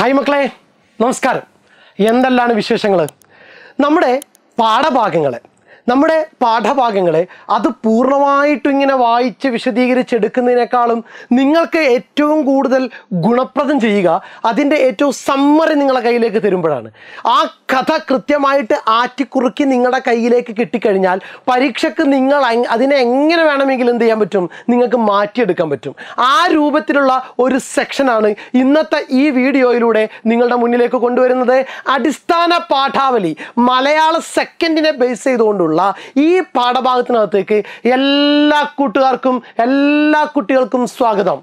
hi മക്കളെ നമസ്കാരം എന്തെല്ലാണ് വിശേഷങ്ങൾ നമ്മുടെ പാഠഭാഗങ്ങളെ നമ്മുടെ പാഠഭാഗങ്ങളെ അത് പൂർണ്ണമായിട്ടും ഇങ്ങനെ വായിച്ച് വിശദീകരിച്ചെടുക്കുന്നതിനേക്കാളും നിങ്ങൾക്ക് ഏറ്റവും കൂടുതൽ ഗുണപ്രദം ചെയ്യുക അതിൻ്റെ ഏറ്റവും സമ്മറി നിങ്ങളുടെ കയ്യിലേക്ക് തരുമ്പോഴാണ് ആ കഥ കൃത്യമായിട്ട് ആറ്റിക്കുറുക്കി നിങ്ങളുടെ കയ്യിലേക്ക് കിട്ടിക്കഴിഞ്ഞാൽ പരീക്ഷയ്ക്ക് നിങ്ങൾ അതിനെ എങ്ങനെ വേണമെങ്കിലും എന്ത് ചെയ്യാൻ പറ്റും നിങ്ങൾക്ക് മാറ്റിയെടുക്കാൻ പറ്റും ആ രൂപത്തിലുള്ള ഒരു സെക്ഷനാണ് ഇന്നത്തെ ഈ വീഡിയോയിലൂടെ നിങ്ങളുടെ മുന്നിലേക്ക് കൊണ്ടുവരുന്നത് അടിസ്ഥാന പാഠാവലി മലയാള സെക്കൻഡിനെ ബേസ് ചെയ്തുകൊണ്ടുള്ള ഉള്ള ഈ പാഠഭാഗത്തിനകത്തേക്ക് എല്ലാ കൂട്ടുകാർക്കും എല്ലാ കുട്ടികൾക്കും സ്വാഗതം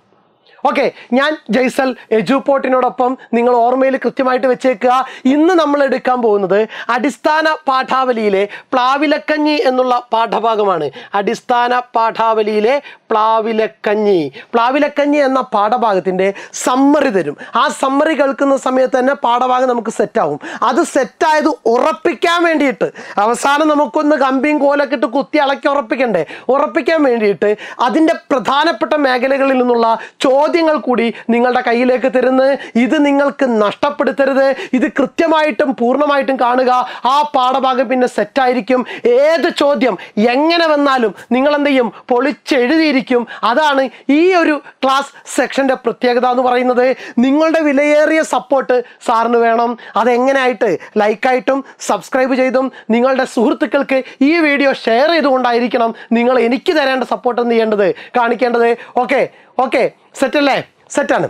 ഓക്കെ ഞാൻ ജയ്സൽ എജുപോട്ടിനോടൊപ്പം നിങ്ങൾ ഓർമ്മയിൽ കൃത്യമായിട്ട് വെച്ചേക്കുക ഇന്ന് നമ്മൾ എടുക്കാൻ പോകുന്നത് അടിസ്ഥാന പാഠാവലിയിലെ പ്ലാവിലക്കഞ്ഞി എന്നുള്ള പാഠഭാഗമാണ് അടിസ്ഥാന പാഠാവലിയിലെ പ്ലാവിലക്കഞ്ഞി പ്ലാവിലക്കഞ്ഞി എന്ന പാഠഭാഗത്തിൻ്റെ സമ്മറി തരും ആ സമ്മറി കേൾക്കുന്ന സമയത്ത് തന്നെ പാഠഭാഗം നമുക്ക് സെറ്റാവും അത് സെറ്റായത് ഉറപ്പിക്കാൻ വേണ്ടിയിട്ട് അവസാനം നമുക്കൊന്ന് കമ്പിയും കോലൊക്കെ ഇട്ട് കുത്തി അളക്കി ഉറപ്പിക്കണ്ടേ ഉറപ്പിക്കാൻ വേണ്ടിയിട്ട് അതിൻ്റെ പ്രധാനപ്പെട്ട മേഖലകളിൽ നിന്നുള്ള ചോദ്യം ചോദ്യങ്ങൾ കൂടി നിങ്ങളുടെ കയ്യിലേക്ക് തരുന്നത് ഇത് നിങ്ങൾക്ക് നഷ്ടപ്പെടുത്തരുത് ഇത് കൃത്യമായിട്ടും പൂർണ്ണമായിട്ടും കാണുക ആ പാഠഭാഗം പിന്നെ സെറ്റായിരിക്കും ഏത് ചോദ്യം എങ്ങനെ വന്നാലും നിങ്ങൾ എന്ത് ചെയ്യും പൊളിച്ചെഴുതിയിരിക്കും അതാണ് ഈ ഒരു ക്ലാസ് സെക്ഷൻ്റെ പ്രത്യേകത എന്ന് പറയുന്നത് നിങ്ങളുടെ വിലയേറിയ സപ്പോർട്ട് സാറിന് വേണം അതെങ്ങനെയായിട്ട് ലൈക്കായിട്ടും സബ്സ്ക്രൈബ് ചെയ്തും നിങ്ങളുടെ സുഹൃത്തുക്കൾക്ക് ഈ വീഡിയോ ഷെയർ ചെയ്തുകൊണ്ടായിരിക്കണം നിങ്ങൾ എനിക്ക് തരേണ്ട സപ്പോർട്ട് എന്ത് ചെയ്യേണ്ടത് കാണിക്കേണ്ടത് ഓക്കെ ഓക്കെ സെറ്റല്ലേ സെറ്റാണ്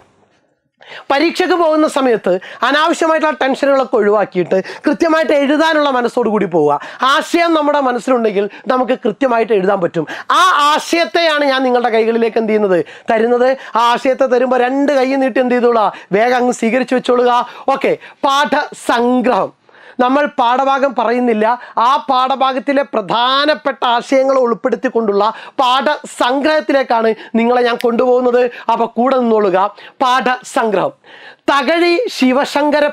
പരീക്ഷയ്ക്ക് പോകുന്ന സമയത്ത് അനാവശ്യമായിട്ടുള്ള ടെൻഷനുകളൊക്കെ ഒഴിവാക്കിയിട്ട് കൃത്യമായിട്ട് എഴുതാനുള്ള മനസ്സോട് കൂടി പോവുക ആശയം നമ്മുടെ മനസ്സിലുണ്ടെങ്കിൽ നമുക്ക് കൃത്യമായിട്ട് എഴുതാൻ പറ്റും ആ ആശയത്തെയാണ് ഞാൻ നിങ്ങളുടെ കൈകളിലേക്ക് എന്ത് ചെയ്യുന്നത് തരുന്നത് ആ ആശയത്തെ തരുമ്പോൾ രണ്ട് കൈ നീട്ടി എന്ത് ചെയ്തോളാം വേഗം അങ്ങ് സ്വീകരിച്ചു വെച്ചോളുക ഓക്കെ പാഠസംഗ്രഹം നമ്മൾ പാഠഭാഗം പറയുന്നില്ല ആ പാഠഭാഗത്തിലെ പ്രധാനപ്പെട്ട ആശയങ്ങൾ ഉൾപ്പെടുത്തിക്കൊണ്ടുള്ള പാഠ സംഗ്രഹത്തിലേക്കാണ് നിങ്ങളെ ഞാൻ കൊണ്ടുപോകുന്നത് അപ്പോൾ കൂടെ നിന്നോളുക പാഠ സംഗ്രഹം തകഴി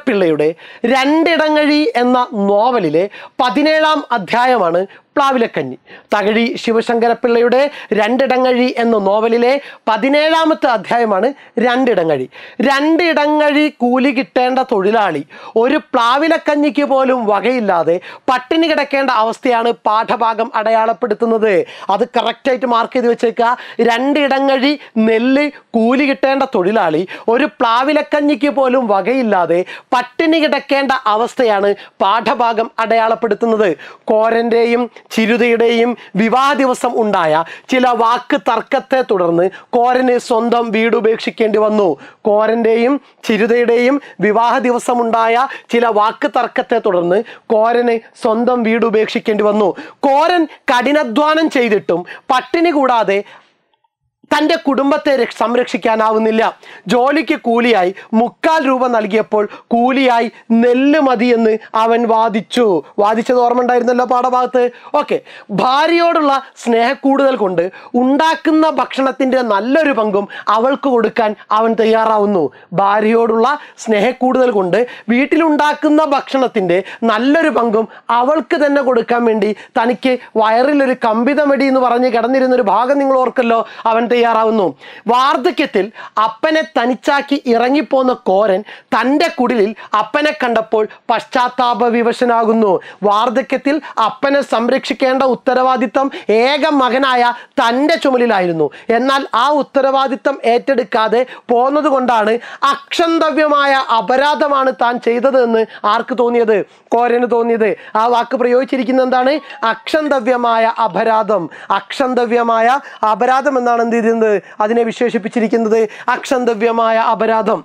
പിള്ളയുടെ രണ്ടിടങ്ങഴി എന്ന നോവലിലെ പതിനേഴാം അധ്യായമാണ് പ്ലാവിലക്കഞ്ഞി തകഴി ശിവശങ്കരപ്പിള്ളയുടെ രണ്ടിടങ്ങഴി എന്ന നോവലിലെ പതിനേഴാമത്തെ അധ്യായമാണ് രണ്ടിടങ്ങഴി രണ്ടിടങ്ങഴി കൂലി കിട്ടേണ്ട തൊഴിലാളി ഒരു പ്ലാവിലക്കഞ്ഞിക്ക് പോലും വകയില്ലാതെ പട്ടിണി കിടക്കേണ്ട അവസ്ഥയാണ് പാഠഭാഗം അടയാളപ്പെടുത്തുന്നത് അത് കറക്റ്റായിട്ട് മാർക്ക് ചെയ്ത് വെച്ചേക്കുക രണ്ടിടങ്ങഴി നെല്ല് കൂലി കിട്ടേണ്ട തൊഴിലാളി ഒരു പ്ലാവിലക്കഞ്ഞിക്ക് പോലും വകയില്ലാതെ പട്ടിണി കിടക്കേണ്ട അവസ്ഥയാണ് പാഠഭാഗം അടയാളപ്പെടുത്തുന്നത് കോരൻ്റെയും ചിരുതയുടെയും വിവാഹ ദിവസം ഉണ്ടായ ചില വാക്ക് തർക്കത്തെ തുടർന്ന് കോരന് സ്വന്തം വീട് ഉപേക്ഷിക്കേണ്ടി വന്നു കോരന്റെയും ചിരുതയുടെയും വിവാഹ ദിവസം ഉണ്ടായ ചില വാക്ക് തർക്കത്തെ തുടർന്ന് കോരന് സ്വന്തം വീട് ഉപേക്ഷിക്കേണ്ടി വന്നു കോരൻ കഠിനാധ്വാനം ചെയ്തിട്ടും പട്ടിണി കൂടാതെ തൻ്റെ കുടുംബത്തെ സംരക്ഷിക്കാനാവുന്നില്ല ജോലിക്ക് കൂലിയായി മുക്കാൽ രൂപ നൽകിയപ്പോൾ കൂലിയായി നെല്ല് മതി എന്ന് അവൻ വാദിച്ചു വാദിച്ചത് ഓർമ്മ ഉണ്ടായിരുന്നല്ലോ പാഠഭാഗത്ത് ഓക്കെ ഭാര്യയോടുള്ള സ്നേഹക്കൂടുതൽ കൊണ്ട് ഉണ്ടാക്കുന്ന ഭക്ഷണത്തിൻ്റെ നല്ലൊരു പങ്കും അവൾക്ക് കൊടുക്കാൻ അവൻ തയ്യാറാവുന്നു ഭാര്യയോടുള്ള സ്നേഹക്കൂടുതൽ കൊണ്ട് വീട്ടിലുണ്ടാക്കുന്ന ഭക്ഷണത്തിൻ്റെ നല്ലൊരു പങ്കും അവൾക്ക് തന്നെ കൊടുക്കാൻ വേണ്ടി തനിക്ക് വയറിലൊരു കമ്പിതമടി എന്ന് പറഞ്ഞ് കിടന്നിരുന്നൊരു ഭാഗം നിങ്ങൾ ഓർക്കല്ലോ അവൻ തയ്യാറാവുന്നു വാർദ്ധക്യത്തിൽ അപ്പനെ തനിച്ചാക്കി ഇറങ്ങിപ്പോന്ന കോരൻ തൻ്റെ കുടിലിൽ അപ്പനെ കണ്ടപ്പോൾ പശ്ചാത്താപ വിവശനാകുന്നു വാർദ്ധക്യത്തിൽ അപ്പനെ സംരക്ഷിക്കേണ്ട ഉത്തരവാദിത്തം ഏക മകനായ തൻ്റെ ചുമലിലായിരുന്നു എന്നാൽ ആ ഉത്തരവാദിത്തം ഏറ്റെടുക്കാതെ പോന്നത് കൊണ്ടാണ് അക്ഷന്തവ്യമായ അപരാധമാണ് താൻ ചെയ്തതെന്ന് ആർക്ക് തോന്നിയത് കോരന് തോന്നിയത് ആ വാക്ക് പ്രയോഗിച്ചിരിക്കുന്ന എന്താണ് അക്ഷന്തവ്യമായ അപരാധം അക്ഷന്തവ്യമായ അപരാധം എന്നാണ് എന്ത് എഴുതുന്നത് അതിനെ വിശേഷിപ്പിച്ചിരിക്കുന്നത് അക്ഷന്തവ്യമായ അപരാധം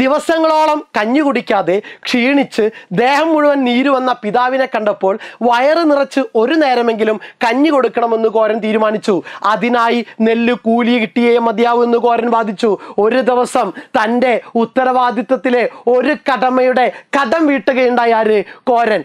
ദിവസങ്ങളോളം കഞ്ഞി കുടിക്കാതെ ക്ഷീണിച്ച് ദേഹം മുഴുവൻ നീര് വന്ന പിതാവിനെ കണ്ടപ്പോൾ വയറ് നിറച്ച് ഒരു നേരമെങ്കിലും കഞ്ഞി കൊടുക്കണമെന്ന് കോരൻ തീരുമാനിച്ചു അതിനായി നെല്ല് കൂലി കിട്ടിയേ മതിയാവൂ എന്ന് കോരൻ വാദിച്ചു ഒരു ദിവസം തൻ്റെ ഉത്തരവാദിത്വത്തിലെ ഒരു കടമയുടെ കടം വീട്ടുകയുണ്ടായി ആര് കോരൻ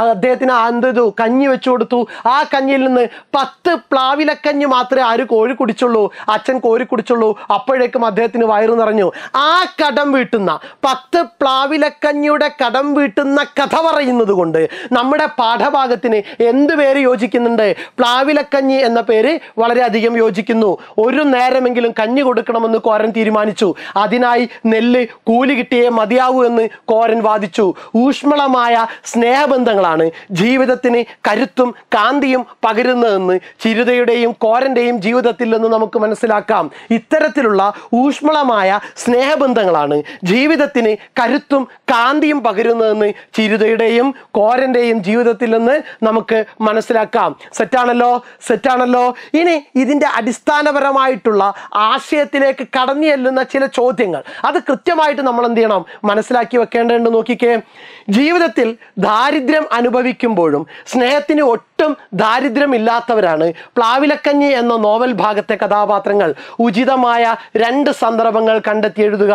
അദ്ദേഹത്തിന് എന്തു കഞ്ഞി വെച്ചു കൊടുത്തു ആ കഞ്ഞിയിൽ നിന്ന് പത്ത് പ്ലാവിലക്കഞ്ഞി മാത്രമേ ആര് കോഴി കുടിച്ചുള്ളൂ അച്ഛൻ കോരി കുടിച്ചുള്ളൂ അപ്പോഴേക്കും അദ്ദേഹത്തിന് വയറ് നിറഞ്ഞു ആ കടം വീട്ടുന്ന പത്ത് പ്ലാവിലക്കഞ്ഞിയുടെ കടം വീട്ടുന്ന കഥ പറയുന്നത് കൊണ്ട് നമ്മുടെ പാഠഭാഗത്തിന് എന്ത് പേര് യോജിക്കുന്നുണ്ട് പ്ലാവിലക്കഞ്ഞി എന്ന പേര് വളരെയധികം യോജിക്കുന്നു ഒരു നേരമെങ്കിലും കഞ്ഞി കൊടുക്കണമെന്ന് കോരൻ തീരുമാനിച്ചു അതിനായി നെല്ല് കൂലി കിട്ടിയേ മതിയാവൂ എന്ന് കോരൻ വാദിച്ചു ഊഷ്മളമായ സ്നേഹബന്ധങ്ങളാണ് ജീവിതത്തിന് കരുത്തും കാന്തിയും പകരുന്നതെന്ന് ചിരുതയുടെയും കോരൻ്റെയും ജീവിതത്തിൽ നിന്ന് നമുക്ക് മനസ്സിലാക്കാം ഇത്തരത്തിലുള്ള ഊഷ്മളമായ സ്നേഹബന്ധങ്ങളാണ് എന്നുള്ളതാണ് ജീവിതത്തിന് കരുത്തും കാന്തിയും പകരുന്നതെന്ന് ചിരുതയുടെയും കോരൻ്റെയും ജീവിതത്തിൽ നിന്ന് നമുക്ക് മനസ്സിലാക്കാം സെറ്റാണല്ലോ സെറ്റാണല്ലോ ഇനി ഇതിൻ്റെ അടിസ്ഥാനപരമായിട്ടുള്ള ആശയത്തിലേക്ക് കടന്നു ചെല്ലുന്ന ചില ചോദ്യങ്ങൾ അത് കൃത്യമായിട്ട് നമ്മൾ എന്ത് ചെയ്യണം മനസ്സിലാക്കി വെക്കേണ്ടതുണ്ട് നോക്കിക്കേ ജീവിതത്തിൽ ദാരിദ്ര്യം അനുഭവിക്കുമ്പോഴും സ്നേഹത്തിന് ഒട്ടും ദാരിദ്ര്യമില്ലാത്തവരാണ് പ്ലാവിലക്കഞ്ഞി എന്ന നോവൽ ഭാഗത്തെ കഥാപാത്രങ്ങൾ ഉചിതമായ രണ്ട് സന്ദർഭങ്ങൾ കണ്ടെത്തി എഴുതുക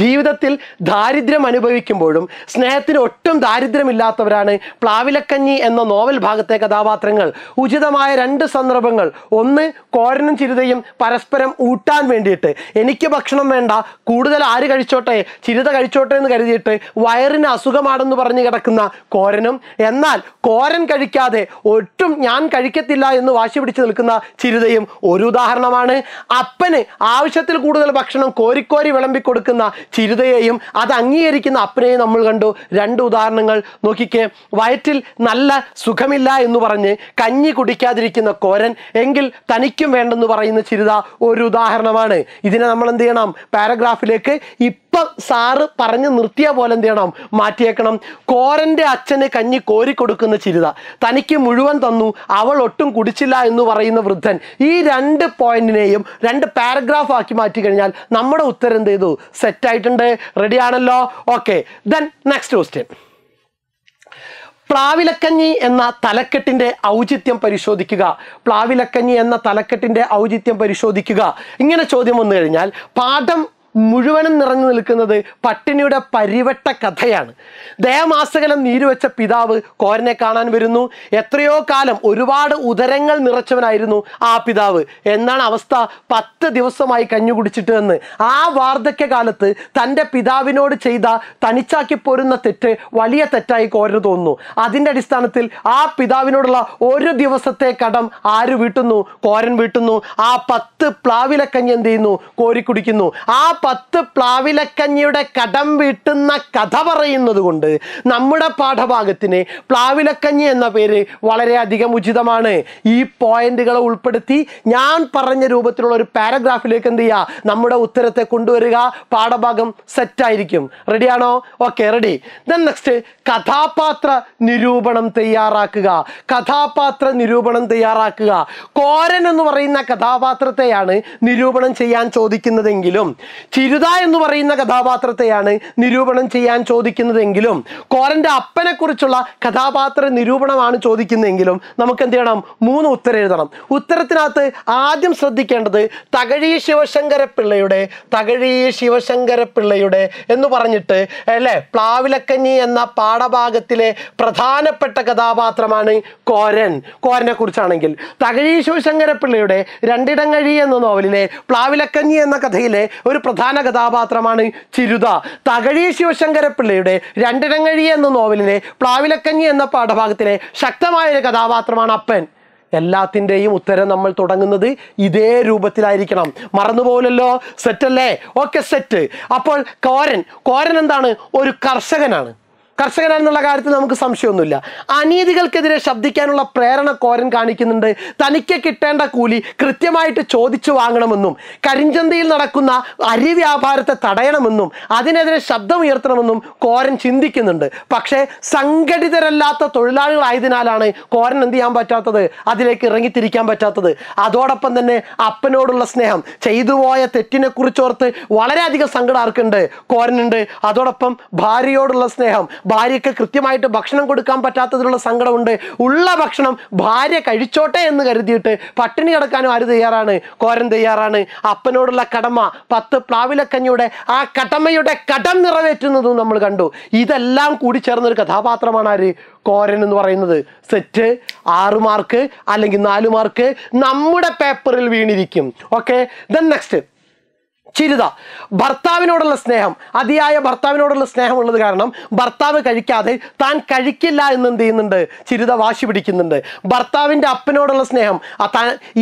ജീവിതത്തിൽ ദാരിദ്ര്യം അനുഭവിക്കുമ്പോഴും സ്നേഹത്തിന് ഒട്ടും ദാരിദ്ര്യമില്ലാത്തവരാണ് പ്ലാവിലക്കഞ്ഞി എന്ന നോവൽ ഭാഗത്തെ കഥാപാത്രങ്ങൾ ഉചിതമായ രണ്ട് സന്ദർഭങ്ങൾ ഒന്ന് കോരനും ചിരുതയും പരസ്പരം ഊട്ടാൻ വേണ്ടിയിട്ട് എനിക്ക് ഭക്ഷണം വേണ്ട കൂടുതൽ ആര് കഴിച്ചോട്ടെ ചിരുത കഴിച്ചോട്ടെ എന്ന് കരുതിയിട്ട് വയറിന് അസുഖമാണെന്ന് പറഞ്ഞ് കിടക്കുന്ന കോരനും എന്നാൽ കോരൻ കഴിക്കാതെ ഒട്ടും ഞാൻ കഴിക്കത്തില്ല എന്ന് വാശി പിടിച്ച് നിൽക്കുന്ന ചിരുതയും ഒരു ഉദാഹരണമാണ് അപ്പന് ആവശ്യത്തിൽ കൂടുതൽ ഭക്ഷണം കോരിക്കോരി വിളമ്പിക്കൊടുക്കുന്ന കൊടുക്കുന്ന ചിരുതയെയും അത് അംഗീകരിക്കുന്ന അപ്പനെയും നമ്മൾ കണ്ടു രണ്ട് ഉദാഹരണങ്ങൾ നോക്കിക്കേ വയറ്റിൽ നല്ല സുഖമില്ല എന്ന് പറഞ്ഞ് കഞ്ഞി കുടിക്കാതിരിക്കുന്ന കോരൻ എങ്കിൽ തനിക്കും വേണ്ടെന്ന് പറയുന്ന ചിരുത ഒരു ഉദാഹരണമാണ് ഇതിനെ നമ്മൾ എന്ത് ചെയ്യണം പാരഗ്രാഫിലേക്ക് ഈ ഇപ്പം സാറ് പറഞ്ഞു നിർത്തിയ പോലെ എന്ത് ചെയ്യണം മാറ്റിയേക്കണം കോരൻ്റെ അച്ഛന് കഞ്ഞി കോരിക്കൊടുക്കുന്ന ചിരിത തനിക്ക് മുഴുവൻ തന്നു അവൾ ഒട്ടും കുടിച്ചില്ല എന്ന് പറയുന്ന വൃദ്ധൻ ഈ രണ്ട് പോയിന്റിനെയും രണ്ട് പാരഗ്രാഫ് ആക്കി മാറ്റി കഴിഞ്ഞാൽ നമ്മുടെ ഉത്തരം എന്ത് ചെയ്തു സെറ്റായിട്ടുണ്ട് റെഡി ആണല്ലോ ഓക്കെ ദെൻ നെക്സ്റ്റ് ക്വസ്റ്റ്യൻ പ്ലാവിലക്കഞ്ഞി എന്ന തലക്കെട്ടിൻ്റെ ഔചിത്യം പരിശോധിക്കുക പ്ലാവിലക്കഞ്ഞി എന്ന തലക്കെട്ടിൻ്റെ ഔചിത്യം പരിശോധിക്കുക ഇങ്ങനെ ചോദ്യം വന്നു കഴിഞ്ഞാൽ പാഠം മുഴുവനും നിറഞ്ഞു നിൽക്കുന്നത് പട്ടിണിയുടെ പരിവട്ട കഥയാണ് ദയമാസകലം നീരുവച്ച പിതാവ് കോരനെ കാണാൻ വരുന്നു എത്രയോ കാലം ഒരുപാട് ഉദരങ്ങൾ നിറച്ചവനായിരുന്നു ആ പിതാവ് എന്നാണ് അവസ്ഥ പത്ത് ദിവസമായി കഞ്ഞു കുടിച്ചിട്ട് എന്ന് ആ വാർദ്ധക്യ കാലത്ത് തൻ്റെ പിതാവിനോട് ചെയ്ത തനിച്ചാക്കി പോരുന്ന തെറ്റ് വലിയ തെറ്റായി കോരന് തോന്നുന്നു അതിൻ്റെ അടിസ്ഥാനത്തിൽ ആ പിതാവിനോടുള്ള ഒരു ദിവസത്തെ കടം ആര് വീട്ടുന്നു കോരൻ വീട്ടുന്നു ആ പത്ത് പ്ലാവിലക്കഞ്ഞ് എന്ത് ചെയ്യുന്നു കോരിക്കുടിക്കുന്നു ആ പത്ത് പ്ലാവിലക്കഞ്ഞിയുടെ കടം വീട്ടുന്ന കഥ പറയുന്നത് കൊണ്ട് നമ്മുടെ പാഠഭാഗത്തിന് പ്ലാവിലക്കഞ്ഞി എന്ന പേര് വളരെയധികം ഉചിതമാണ് ഈ പോയിന്റുകളെ ഉൾപ്പെടുത്തി ഞാൻ പറഞ്ഞ രൂപത്തിലുള്ള ഒരു പാരഗ്രാഫിലേക്ക് എന്ത് ചെയ്യുക നമ്മുടെ ഉത്തരത്തെ കൊണ്ടുവരിക പാഠഭാഗം സെറ്റായിരിക്കും റെഡിയാണോ ഓക്കെ റെഡി ദെൻ നെക്സ്റ്റ് കഥാപാത്ര നിരൂപണം തയ്യാറാക്കുക കഥാപാത്ര നിരൂപണം തയ്യാറാക്കുക കോരൻ എന്ന് പറയുന്ന കഥാപാത്രത്തെയാണ് നിരൂപണം ചെയ്യാൻ ചോദിക്കുന്നതെങ്കിലും ചിരുത എന്ന് പറയുന്ന കഥാപാത്രത്തെയാണ് നിരൂപണം ചെയ്യാൻ ചോദിക്കുന്നതെങ്കിലും കോരന്റെ അപ്പനെ കുറിച്ചുള്ള കഥാപാത്ര നിരൂപണമാണ് ചോദിക്കുന്നതെങ്കിലും നമുക്ക് എന്ത് ചെയ്യണം മൂന്ന് ഉത്തരം എഴുതണം ഉത്തരത്തിനകത്ത് ആദ്യം ശ്രദ്ധിക്കേണ്ടത് തകഴി ശിവശങ്കര പിള്ളയുടെ തകഴി ശിവശങ്കര പിള്ളയുടെ എന്ന് പറഞ്ഞിട്ട് അല്ലേ പ്ലാവിലക്കഞ്ഞി എന്ന പാഠഭാഗത്തിലെ പ്രധാനപ്പെട്ട കഥാപാത്രമാണ് കോരൻ കോരനെ കുറിച്ചാണെങ്കിൽ തകഴി ശിവശങ്കര പിള്ളയുടെ രണ്ടിടങ്ങഴി എന്ന നോവലിലെ പ്ലാവിലക്കഞ്ഞി എന്ന കഥയിലെ ഒരു പ്രധാന കഥാപാത്രമാണ് ചിരുത തകഴി ശിവശങ്കരപ്പിള്ളയുടെ രണ്ടിടങ്ങഴി എന്ന നോവലിലെ പ്ലാവിലക്കഞ്ഞി എന്ന പാഠഭാഗത്തിലെ ശക്തമായ ഒരു കഥാപാത്രമാണ് അപ്പൻ എല്ലാത്തിൻ്റെയും ഉത്തരം നമ്മൾ തുടങ്ങുന്നത് ഇതേ രൂപത്തിലായിരിക്കണം മറന്നുപോലല്ലോ സെറ്റല്ലേ ഓക്കെ സെറ്റ് അപ്പോൾ കോരൻ കോരൻ എന്താണ് ഒരു കർഷകനാണ് കർഷകനാണെന്നുള്ള കാര്യത്തിൽ നമുക്ക് സംശയമൊന്നുമില്ല അനീതികൾക്കെതിരെ ശബ്ദിക്കാനുള്ള പ്രേരണ കോരൻ കാണിക്കുന്നുണ്ട് തനിക്ക് കിട്ടേണ്ട കൂലി കൃത്യമായിട്ട് ചോദിച്ചു വാങ്ങണമെന്നും കരിഞ്ചന്തയിൽ നടക്കുന്ന അരി വ്യാപാരത്തെ തടയണമെന്നും അതിനെതിരെ ശബ്ദമുയർത്തണമെന്നും കോരൻ ചിന്തിക്കുന്നുണ്ട് പക്ഷേ സംഘടിതരല്ലാത്ത തൊഴിലാളികളായതിനാലാണ് കോരൻ എന്ത് ചെയ്യാൻ പറ്റാത്തത് അതിലേക്ക് ഇറങ്ങിത്തിരിക്കാൻ പറ്റാത്തത് അതോടൊപ്പം തന്നെ അപ്പനോടുള്ള സ്നേഹം ചെയ്തുപോയ കുറിച്ചോർത്ത് വളരെയധികം സങ്കടം ആർക്കുണ്ട് കോരനുണ്ട് അതോടൊപ്പം ഭാര്യയോടുള്ള സ്നേഹം ഭാര്യയ്ക്ക് കൃത്യമായിട്ട് ഭക്ഷണം കൊടുക്കാൻ പറ്റാത്തതിലുള്ള സങ്കടമുണ്ട് ഉള്ള ഭക്ഷണം ഭാര്യ കഴിച്ചോട്ടെ എന്ന് കരുതിയിട്ട് പട്ടിണി കിടക്കാനും ആര് തയ്യാറാണ് കോരൻ തയ്യാറാണ് അപ്പനോടുള്ള കടമ പത്ത് പ്ലാവിലക്കഞ്ഞിയുടെ ആ കടമയുടെ കടം നിറവേറ്റുന്നതും നമ്മൾ കണ്ടു ഇതെല്ലാം കൂടി ചേർന്നൊരു കഥാപാത്രമാണ് ആര് കോരൻ എന്ന് പറയുന്നത് സെറ്റ് ആറ് മാർക്ക് അല്ലെങ്കിൽ നാല് മാർക്ക് നമ്മുടെ പേപ്പറിൽ വീണിരിക്കും ഓക്കെ ദെൻ നെക്സ്റ്റ് ചിരുത ഭർത്താവിനോടുള്ള സ്നേഹം അതിയായ ഭർത്താവിനോടുള്ള സ്നേഹമുള്ളത് കാരണം ഭർത്താവ് കഴിക്കാതെ താൻ കഴിക്കില്ല എന്ന് എന്ത് ചെയ്യുന്നുണ്ട് ചിരുത വാശി പിടിക്കുന്നുണ്ട് ഭർത്താവിൻ്റെ അപ്പനോടുള്ള സ്നേഹം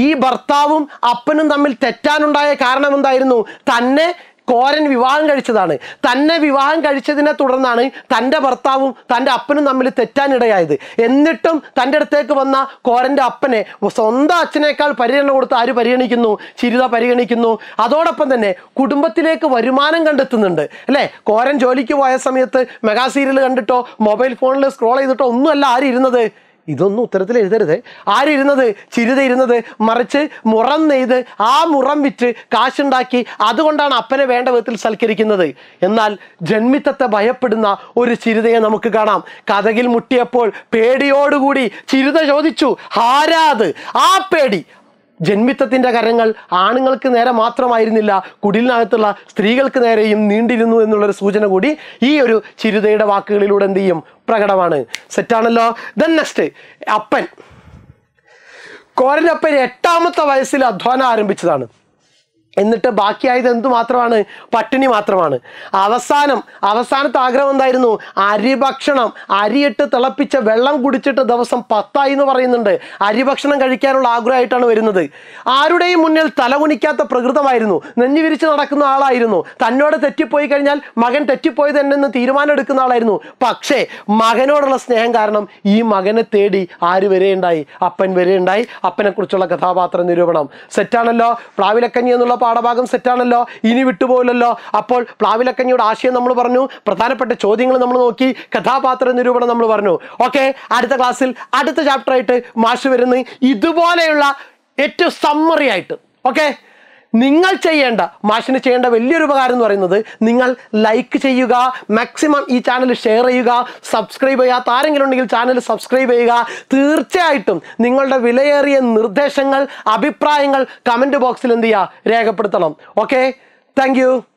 ഈ ഭർത്താവും അപ്പനും തമ്മിൽ തെറ്റാനുണ്ടായ കാരണം എന്തായിരുന്നു തന്നെ കോരൻ വിവാഹം കഴിച്ചതാണ് തന്നെ വിവാഹം കഴിച്ചതിനെ തുടർന്നാണ് തൻ്റെ ഭർത്താവും തൻ്റെ അപ്പനും തമ്മിൽ തെറ്റാനിടയായത് എന്നിട്ടും തൻ്റെ അടുത്തേക്ക് വന്ന കോരൻ്റെ അപ്പനെ സ്വന്തം അച്ഛനേക്കാൾ പരിഗണന കൊടുത്ത് ആര് പരിഗണിക്കുന്നു ചിരിത പരിഗണിക്കുന്നു അതോടൊപ്പം തന്നെ കുടുംബത്തിലേക്ക് വരുമാനം കണ്ടെത്തുന്നുണ്ട് അല്ലേ കോരൻ ജോലിക്ക് പോയ സമയത്ത് മെഗാ സീരിയൽ കണ്ടിട്ടോ മൊബൈൽ ഫോണിൽ സ്ക്രോൾ ചെയ്തിട്ടോ ഒന്നുമല്ല ആര് ഇരുന്നത് ഇതൊന്നും ഉത്തരത്തിൽ എഴുതരുത് ആരിരുന്നത് ചിരിതയിരുന്നത് മറിച്ച് മുറം നെയ്ത് ആ മുറം വിറ്റ് കാശുണ്ടാക്കി അതുകൊണ്ടാണ് അപ്പനെ വേണ്ട വിധത്തിൽ സൽക്കരിക്കുന്നത് എന്നാൽ ജന്മിത്തത്തെ ഭയപ്പെടുന്ന ഒരു ചിരിതയെ നമുക്ക് കാണാം കഥകിൽ മുട്ടിയപ്പോൾ പേടിയോടുകൂടി ചിരിത ചോദിച്ചു ഹാരാത് ആ പേടി ജന്മിത്തത്തിൻ്റെ കരങ്ങൾ ആണുങ്ങൾക്ക് നേരെ മാത്രമായിരുന്നില്ല കുടിലിനകത്തുള്ള സ്ത്രീകൾക്ക് നേരെയും നീണ്ടിരുന്നു എന്നുള്ളൊരു സൂചന കൂടി ഈ ഒരു ചിരുതയുടെ വാക്കുകളിലൂടെ എന്ത് ചെയ്യും പ്രകടമാണ് സെറ്റാണല്ലോ ദെൻ നെക്സ്റ്റ് അപ്പൻ കോരനപ്പൻ എട്ടാമത്തെ വയസ്സിൽ അധ്വാനം ആരംഭിച്ചതാണ് എന്നിട്ട് ബാക്കിയായത് എന്തു മാത്രമാണ് പട്ടിണി മാത്രമാണ് അവസാനം അവസാനത്തെ ആഗ്രഹം എന്തായിരുന്നു അരി ഭക്ഷണം അരിയിട്ട് തിളപ്പിച്ച വെള്ളം കുടിച്ചിട്ട് ദിവസം പത്തായി എന്ന് പറയുന്നുണ്ട് അരി ഭക്ഷണം കഴിക്കാനുള്ള ആഗ്രഹമായിട്ടാണ് വരുന്നത് ആരുടെയും മുന്നിൽ തലകുനിക്കാത്ത പ്രകൃതമായിരുന്നു നെഞ്ഞു വിരിച്ച് നടക്കുന്ന ആളായിരുന്നു തന്നോട് തെറ്റിപ്പോയി കഴിഞ്ഞാൽ മകൻ തെറ്റിപ്പോയത് എന്നെന്ന് തീരുമാനം എടുക്കുന്ന ആളായിരുന്നു പക്ഷേ മകനോടുള്ള സ്നേഹം കാരണം ഈ മകനെ തേടി ആര് വരെ ഉണ്ടായി അപ്പൻ വരെ ഉണ്ടായി അപ്പനെക്കുറിച്ചുള്ള കഥാപാത്ര നിരൂപണം സെറ്റാണല്ലോ പ്ലാവിലക്കഞ്ഞി എന്നുള്ള പാഠഭാഗം സെറ്റാണല്ലോ ഇനി വിട്ടുപോയില്ലല്ലോ അപ്പോൾ പ്ലാവിലക്കഞ്ഞിയുടെ ആശയം നമ്മൾ പറഞ്ഞു പ്രധാനപ്പെട്ട ചോദ്യങ്ങൾ നമ്മൾ നോക്കി കഥാപാത്ര നിരൂപണം നമ്മൾ പറഞ്ഞു ഓക്കെ അടുത്ത ക്ലാസ്സിൽ അടുത്ത ചാപ്റ്റർ ആയിട്ട് മാഷ് വരുന്നു ഇതുപോലെയുള്ള ഏറ്റവും സമ്മറി ആയിട്ട് ഓക്കെ നിങ്ങൾ ചെയ്യേണ്ട മാഷിന് ചെയ്യേണ്ട വലിയൊരു ഉപകാരം എന്ന് പറയുന്നത് നിങ്ങൾ ലൈക്ക് ചെയ്യുക മാക്സിമം ഈ ചാനൽ ഷെയർ ചെയ്യുക സബ്സ്ക്രൈബ് ചെയ്യുക ആരെങ്കിലും ഉണ്ടെങ്കിൽ ചാനൽ സബ്സ്ക്രൈബ് ചെയ്യുക തീർച്ചയായിട്ടും നിങ്ങളുടെ വിലയേറിയ നിർദ്ദേശങ്ങൾ അഭിപ്രായങ്ങൾ കമൻറ്റ് ബോക്സിൽ എന്ത് ചെയ്യുക രേഖപ്പെടുത്തണം ഓക്കെ താങ്ക്